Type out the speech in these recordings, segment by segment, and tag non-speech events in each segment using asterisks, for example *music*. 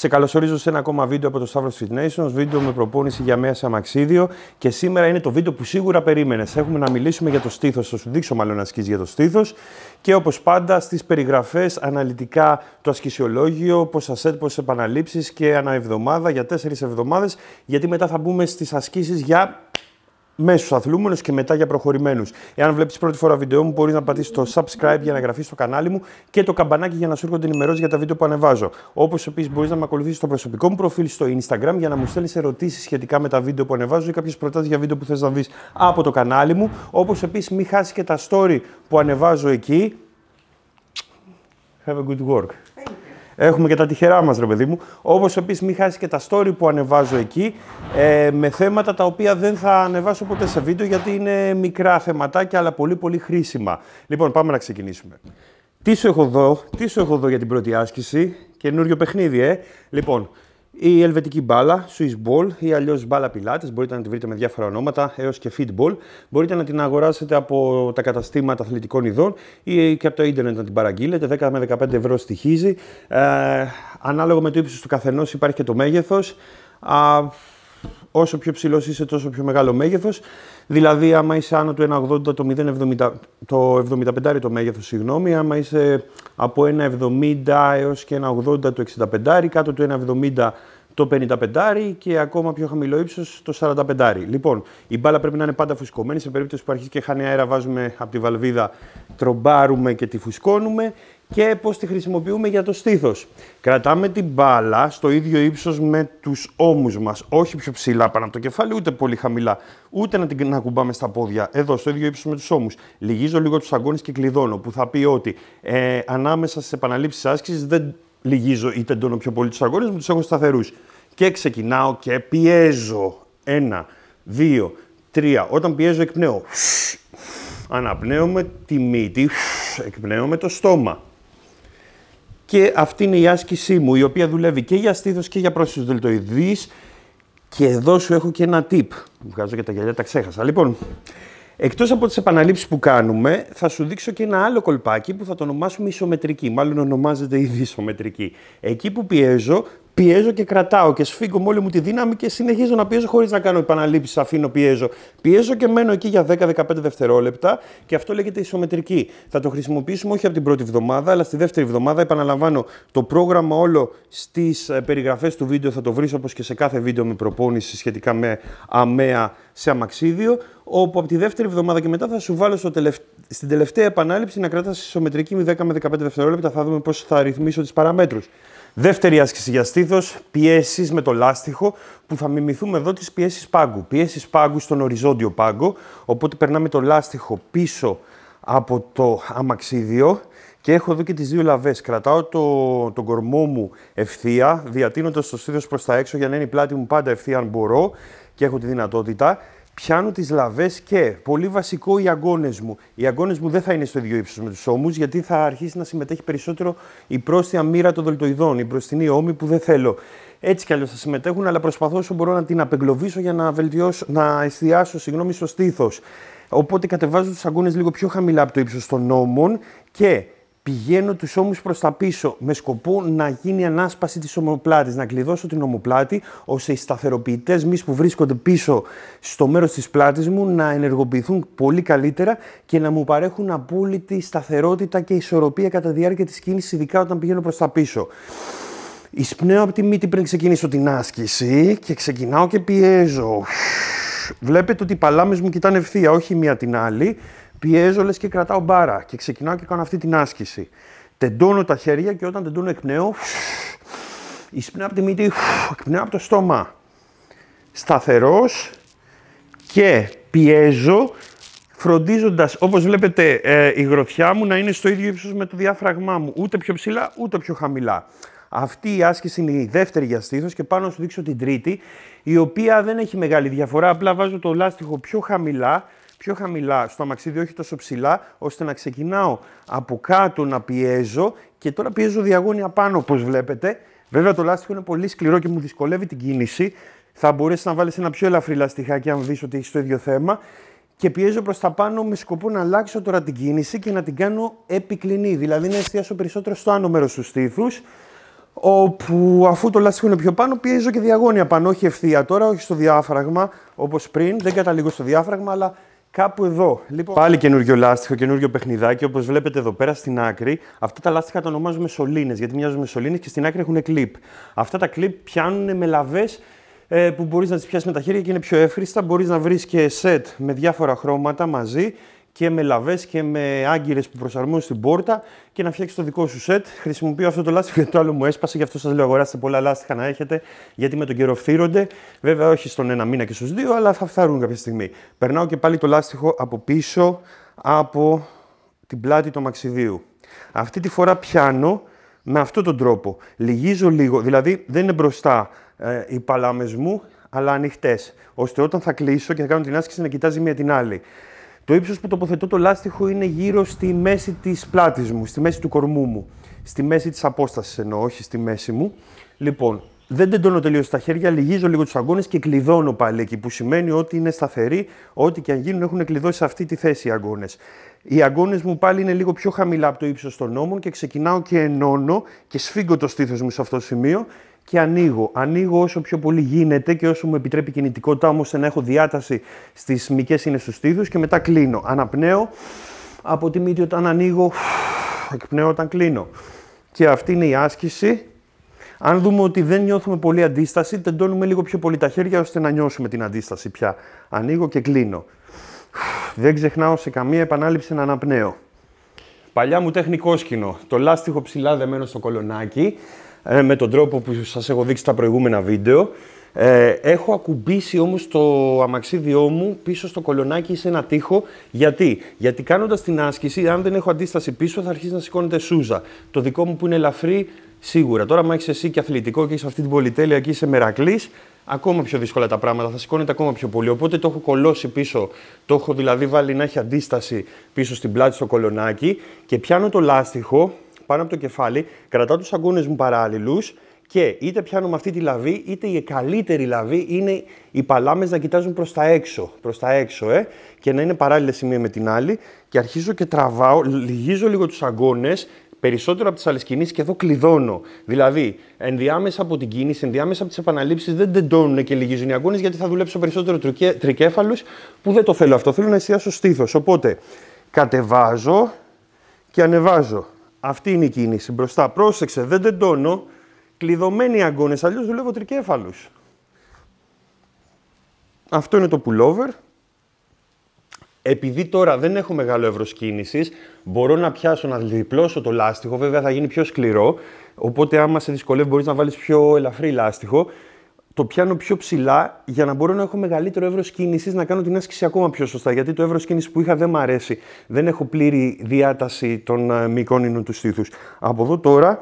Σε καλωσορίζω σε ένα ακόμα βίντεο από το Stavros Fit Nations, βίντεο με προπόνηση για μέσα αμαξίδιο και σήμερα είναι το βίντεο που σίγουρα περίμενες. Έχουμε να μιλήσουμε για το στήθος, θα σου δείξω μάλλον ασκή για το στήθος και όπως πάντα στις περιγραφές αναλυτικά το ασκησιολόγιο, πόσα σετ, πόσες επαναλήψεις και ανά εβδομάδα για τέσσερις εβδομάδες, γιατί μετά θα μπούμε στις ασκήσεις για μέσους αθλούμενους και μετά για προχωρημένους. Εάν βλέπεις πρώτη φορά βίντεο μου, μπορείς να πατήσεις το subscribe για να γραφεί στο κανάλι μου και το καμπανάκι για να σου έρχονται ενημερώσεις για τα βίντεο που ανεβάζω. Όπως επίσης μπορείς να με ακολουθήσεις στο προσωπικό μου προφίλ στο Instagram για να μου στέλνεις ερωτήσεις σχετικά με τα βίντεο που ανεβάζω ή κάποιες προτάσεις για βίντεο που θες να δεις από το κανάλι μου. Όπως επίσης μην χάσεις και τα story που ανεβάζω εκεί. Have a good work. Έχουμε και τα τυχερά μας, ρε παιδί μου. Όπως επίσης, μην χάσεις και τα story που ανεβάζω εκεί ε, με θέματα τα οποία δεν θα ανεβάσω ποτέ σε βίντεο γιατί είναι μικρά θεματάκια αλλά πολύ πολύ χρήσιμα. Λοιπόν, πάμε να ξεκινήσουμε. Τι σου έχω εδώ, τι σου έχω εδώ για την πρώτη άσκηση. Καινούριο παιχνίδι, ε. Λοιπόν, η ελβετική μπάλα, Swiss Ball ή αλλιώς μπάλα πιλατε μπορείτε να τη βρείτε με διάφορα ονόματα έως και Fitball. Μπορείτε να την αγοράσετε από τα καταστήματα αθλητικών ειδών ή και από το ίντερνετ να την παραγγείλετε. 10 με 15 ευρώ στοιχίζει. Ε, ανάλογα με το ύψος του καθενός υπάρχει και το μέγεθος. Όσο πιο ψηλός είσαι, τόσο πιο μεγάλο μέγεθος. Δηλαδή, άμα είσαι άνω του 1,80 το 0,70, το 75 το μέγεθος, συγγνώμη. Άμα είσαι από 1,70 έως και 1,80 το 65, κάτω του 1,70 το 55 και ακόμα πιο χαμηλό ύψος το 45. Λοιπόν, η μπάλα πρέπει να είναι πάντα φουσκωμένη. Σε περίπτωση που αρχίσει και χάνει αέρα, βάζουμε από τη βαλβίδα, τρομπάρουμε και τη φουσκώνουμε και πώς τη χρησιμοποιούμε για το στήθος. Κρατάμε την μπάλα στο ίδιο ύψος με τους ώμους μας, όχι πιο ψηλά πάνω από το κεφάλι, ούτε πολύ χαμηλά, ούτε να την ακουμπάμε στα πόδια, εδώ στο ίδιο ύψος με τους ώμους. Λυγίζω λίγο τους αγκώνες και κλειδώνω, που θα πει ότι ε, ανάμεσα στις επαναλήψεις άσκησης δεν λυγίζω ή τεντώνω πιο πολύ τους αγκώνες μου, τους έχω σταθερούς. Και ξεκινάω και πιέζω. Ένα, δύο, τρία. Όταν πιέζω εκπνέω. Αναπνέω με τη μύτη, εκπνέω με το στόμα. Και αυτή είναι η άσκησή μου, η οποία δουλεύει και για στήθο και για πρόσθεση δελτοειδής. Και εδώ σου έχω και ένα tip. Βγάζω και τα γυαλιά, τα ξέχασα. Λοιπόν, Εκτός από τις επαναλήψεις που κάνουμε, θα σου δείξω και ένα άλλο κολπάκι που θα το ονομάσουμε ισομετρική. Μάλλον ονομάζεται ήδη ισομετρική. Εκεί που πιέζω, πιέζω και κρατάω και σφίγγω όλη μου τη δύναμη και συνεχίζω να πιέζω χωρίς να κάνω επαναλήψεις. Αφήνω, πιέζω. Πιέζω και μένω εκεί για 10-15 δευτερόλεπτα και αυτό λέγεται ισομετρική. Θα το χρησιμοποιήσουμε όχι από την πρώτη εβδομάδα, αλλά στη δεύτερη εβδομάδα. Επαναλαμβάνω, το πρόγραμμα όλο στις ε, περιγραφές του βίντεο θα το βρεις όπως και σε κάθε βίντεο με προπόνηση σχετικά με αμαία σε αμαξίδιο. Όπου από τη δεύτερη εβδομάδα και μετά θα σου βάλω στο στην τελευταία επανάληψη να κρατάς ισομετρική με 10 με 15 δευτερόλεπτα. Θα δούμε πώς θα ρυθμίσω τις παραμέτρους. Δεύτερη άσκηση για στήθος, πιέσεις με το λάστιχο που θα μιμηθούμε εδώ τις πιέσεις πάγκου. Πιέσεις πάγκου στον οριζόντιο πάγκο. Οπότε περνάμε το λάστιχο πίσω από το αμαξίδιο και έχω εδώ και τις δύο λαβές. Κρατάω το, τον κορμό μου ευθεία, διατείνοντας το στήθος προς τα έξω για να είναι η πλάτη μου πάντα ευθεία αν μπορώ και έχω τη δυνατότητα πιάνω τις λαβές και πολύ βασικό οι αγώνες μου. Οι αγώνες μου δεν θα είναι στο ίδιο ύψος με τους ώμους, γιατί θα αρχίσει να συμμετέχει περισσότερο η πρόσθεα μοίρα των δελτοειδών, η μπροστινή ώμη που δεν θέλω. Έτσι κι αλλιώς θα συμμετέχουν, αλλά προσπαθώ όσο μπορώ να την απεγκλωβίσω για να, βελτιώσω, να εστιάσω συγγνώμη, στο στήθος. Οπότε κατεβάζω τους αγώνες λίγο πιο χαμηλά από το ύψος των ώμων και πηγαίνω τους ώμους προς τα πίσω με σκοπό να γίνει ανάσπαση της ομοπλάτης, να κλειδώσω την ομοπλάτη ώστε οι σταθεροποιητές μυς που βρίσκονται πίσω στο μέρος της πλάτης μου να ενεργοποιηθούν πολύ καλύτερα και να μου παρέχουν απόλυτη σταθερότητα και ισορροπία κατά τη διάρκεια της κίνησης, ειδικά όταν πηγαίνω προς τα πίσω. Εισπνέω από τη μύτη πριν ξεκινήσω την άσκηση και ξεκινάω και πιέζω. Βλέπετε ότι οι παλάμες μου κοιτάνε ευθεία, όχι μία την άλλη. Πιέζω λες και κρατάω μπάρα και ξεκινάω και κάνω αυτή την άσκηση. Τεντώνω τα χέρια και όταν τεντώνω εκπνέω, εισπνέω από τη μύτη, εκπνέω από το στόμα. Σταθερός και πιέζω φροντίζοντας, όπως βλέπετε ε, η γροθιά μου να είναι στο ίδιο ύψος με το διάφραγμά μου, ούτε πιο ψηλά ούτε πιο χαμηλά. Αυτή η άσκηση είναι η δεύτερη για στήθος και πάνω να σου δείξω την τρίτη, η οποία δεν έχει μεγάλη διαφορά, απλά βάζω το λάστιχο πιο χαμηλά πιο χαμηλά, στο αμαξίδι όχι τόσο ψηλά, ώστε να ξεκινάω από κάτω να πιέζω και τώρα πιέζω διαγώνια πάνω όπως βλέπετε. Βέβαια το λάστιχο είναι πολύ σκληρό και μου δυσκολεύει την κίνηση. Θα μπορέσει να βάλεις ένα πιο ελαφρύ λαστιχάκι αν δεις ότι έχεις το ίδιο θέμα. Και πιέζω προς τα πάνω με σκοπό να αλλάξω τώρα την κίνηση και να την κάνω επικλινή. Δηλαδή να εστιάσω περισσότερο στο άνω μέρος του στήθους, Όπου αφού το λάστιχο είναι πιο πάνω, πιέζω και διαγώνια πάνω. Όχι ευθεία τώρα, όχι στο διάφραγμα όπως πριν. Δεν καταλήγω στο διάφραγμα, αλλά Κάπου εδώ. Λοιπόν... Πάλι ε, καινούριο λάστιχο, καινούριο παιχνιδάκι. Όπως βλέπετε εδώ πέρα στην άκρη, αυτά τα λάστιχα τα ονομάζουμε σωλήνες, γιατί μοιάζουν με σωλήνες και στην άκρη έχουν κλειπ. Αυτά τα κλειπ πιάνουν με λαβές ε, που μπορείς να τις πιάσεις με τα χέρια και είναι πιο εύχρηστα. Μπορείς να βρεις και σετ με διάφορα χρώματα μαζί και με λαβές και με άγκυρες που προσαρμόζουν στην πόρτα και να φτιάξει το δικό σου σετ. Χρησιμοποιώ αυτό το λάστιχο *laughs* γιατί το άλλο μου έσπασε, γι' αυτό σας λέω αγοράστε πολλά λάστιχα να έχετε, γιατί με τον καιρό φύρονται. Βέβαια, όχι στον ένα μήνα και στους δύο, αλλά θα φθαρούν κάποια στιγμή. Περνάω και πάλι το λάστιχο από πίσω από την πλάτη του μαξιδίου. Αυτή τη φορά πιάνω με αυτόν τον τρόπο. Λυγίζω λίγο, δηλαδή δεν είναι μπροστά ε, οι παλάμες μου, αλλά ανοιχτές, ώστε όταν θα κλείσω και θα κάνω την άσκηση να κοιτάζει μία την άλλη. Το ύψος που τοποθετώ το λάστιχο είναι γύρω στη μέση της πλάτης μου, στη μέση του κορμού μου. Στη μέση της απόστασης εννοώ, όχι στη μέση μου. Λοιπόν, δεν τεντώνω τελείως τα χέρια, λυγίζω λίγο τους αγκώνε και κλειδώνω πάλι εκεί. Που σημαίνει ότι είναι σταθεροί, ό,τι και αν γίνουν έχουν κλειδώσει σε αυτή τη θέση οι αγκώνε. Οι αγκώνε μου πάλι είναι λίγο πιο χαμηλά από το ύψος των νόμων και ξεκινάω και ενώνω και σφίγγω το στήθος μου σε αυτό το σημείο και ανοίγω. Ανοίγω όσο πιο πολύ γίνεται και όσο μου επιτρέπει κινητικότητα, όμως να έχω διάταση στις μικρέ είναι στους στήθους. και μετά κλείνω. Αναπνέω από τη μύτη όταν ανοίγω, εκπνέω όταν κλείνω. Και αυτή είναι η άσκηση. Αν δούμε ότι δεν νιώθουμε πολύ αντίσταση, τεντώνουμε λίγο πιο πολύ τα χέρια ώστε να νιώσουμε την αντίσταση πια. Ανοίγω και κλείνω. Δεν ξεχνάω σε καμία επανάληψη να αναπνέω. Παλιά μου τέχνη κόσκινο, το λάστιχο ψηλά δεμένο στο κολονάκι, ε, με τον τρόπο που σας έχω δείξει τα προηγούμενα βίντεο. Ε, έχω ακουμπήσει όμως το αμαξίδιό μου πίσω στο κολονάκι σε ένα τοίχο. Γιατί? Γιατί κάνοντας την άσκηση, αν δεν έχω αντίσταση πίσω, θα αρχίσει να σηκώνεται σούζα. Το δικό μου που είναι ελαφρύ, σίγουρα. Τώρα, αν έχεις εσύ και αθλητικό και έχεις αυτή την πολυτέλεια και είσαι μερακλής ακόμα πιο δύσκολα τα πράγματα, θα σηκώνεται ακόμα πιο πολύ. Οπότε το έχω κολώσει πίσω, το έχω δηλαδή βάλει να έχει αντίσταση πίσω στην πλάτη στο κολονάκι και πιάνω το λάστιχο πάνω από το κεφάλι, κρατάω τους αγκώνες μου παράλληλους και είτε πιάνω με αυτή τη λαβή, είτε η καλύτερη λαβή είναι οι παλάμες να κοιτάζουν προς τα έξω. προς τα έξω ε, και να είναι παράλληλες η μία με την άλλη. Και αρχίζω και τραβάω, λυγίζω λίγο τους αγκώνε, περισσότερο από τις άλλες κινήσεις και εδώ κλειδώνω. Δηλαδή, ενδιάμεσα από την κίνηση, ενδιάμεσα από τις επαναλήψεις δεν τεντώνουν και λυγίζουν οι αγώνες γιατί θα δουλέψω περισσότερο τρικέφαλους που δεν το θέλω αυτό. Θέλω να εστιάσω στήθος. Οπότε, κατεβάζω και ανεβάζω. Αυτή είναι η κίνηση. Μπροστά. Πρόσεξε, δεν τεντώνω. Κλειδωμένοι αγκώνε. Αλλιώς δουλεύω τρικέφαλους. Αυτό είναι το pullover. Επειδή τώρα δεν έχω μεγάλο εύρος κίνησης, μπορώ να πιάσω, να διπλώσω το λάστιχο. Βέβαια θα γίνει πιο σκληρό. Οπότε, άμα σε δυσκολεύει, μπορείς να βάλεις πιο ελαφρύ λάστιχο το πιάνω πιο ψηλά για να μπορώ να έχω μεγαλύτερο εύρος κίνησης, να κάνω την άσκηση ακόμα πιο σωστά. Γιατί το εύρος κίνησης που είχα δεν μου αρέσει. Δεν έχω πλήρη διάταση των ε, μικρών του στήθους. Από εδώ τώρα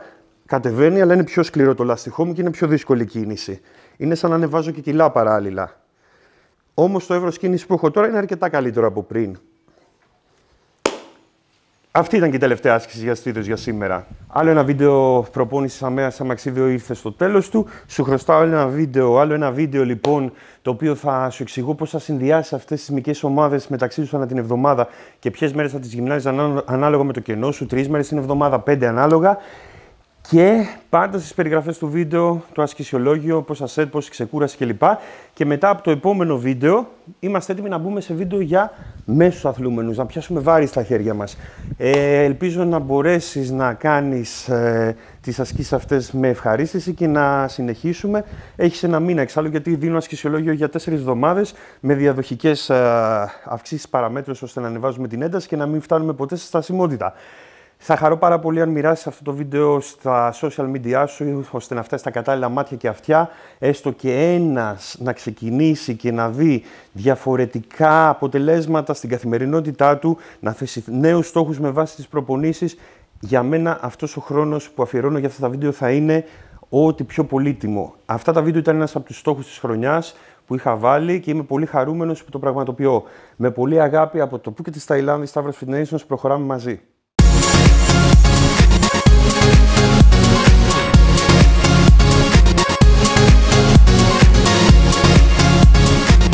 κατεβαίνει, αλλά είναι πιο σκληρό το λαστιχό μου και είναι πιο δύσκολη κίνηση. Είναι σαν να ανεβάζω και κιλά παράλληλα. Όμως το εύρος κίνησης που έχω τώρα είναι αρκετά καλύτερο από πριν. Αυτή ήταν και η τελευταία άσκηση για στήθο για σήμερα. Άλλο ένα βίντεο προπόνησης σαν αμαξίδιο ήρθε στο τέλος του. Σου χρωστάω άλλο ένα βίντεο, άλλο ένα βίντεο λοιπόν, το οποίο θα σου εξηγώ πώς θα συνδυάσει αυτές τις μικρές ομάδες μεταξύ τους ανά την εβδομάδα και ποιες μέρες θα τις γυμνάζεις ανάλογα με το κενό σου. Τρεις μέρες την εβδομάδα, πέντε ανάλογα. Και πάντα στις περιγραφές του βίντεο, το ασκησιολόγιο, πώς ασέτ, πώς ξεκούραση κλπ. Και μετά από το επόμενο βίντεο, είμαστε έτοιμοι να μπούμε σε βίντεο για μέσους αθλούμενους, να πιάσουμε βάρη στα χέρια μας. Ε, ελπίζω να μπορέσεις να κάνεις ε, τις ασκήσεις αυτές με ευχαρίστηση και να συνεχίσουμε. Έχεις ένα μήνα εξάλλου, γιατί δίνω ασκησιολόγιο για τέσσερις εβδομάδες με διαδοχικές ε, αυξήσεις παραμέτρους, ώστε να ανεβάζουμε την ένταση και να μην φτάνουμε ποτέ στη στασιμότητα. Θα χαρώ πάρα πολύ αν μοιράσεις αυτό το βίντεο στα social media σου, ώστε να φτάσεις στα κατάλληλα μάτια και αυτιά, έστω και ένας να ξεκινήσει και να δει διαφορετικά αποτελέσματα στην καθημερινότητά του, να θέσει νέους στόχους με βάση τις προπονήσεις. Για μένα αυτός ο χρόνος που αφιερώνω για αυτά τα βίντεο θα είναι ό,τι πιο πολύτιμο. Αυτά τα βίντεο ήταν ένας από τους στόχους της χρονιάς που είχα βάλει και είμαι πολύ χαρούμενος που το πραγματοποιώ. Με πολύ αγάπη από το και της Ταϊλάνδης, Stavros Fit προχωράμε μαζί.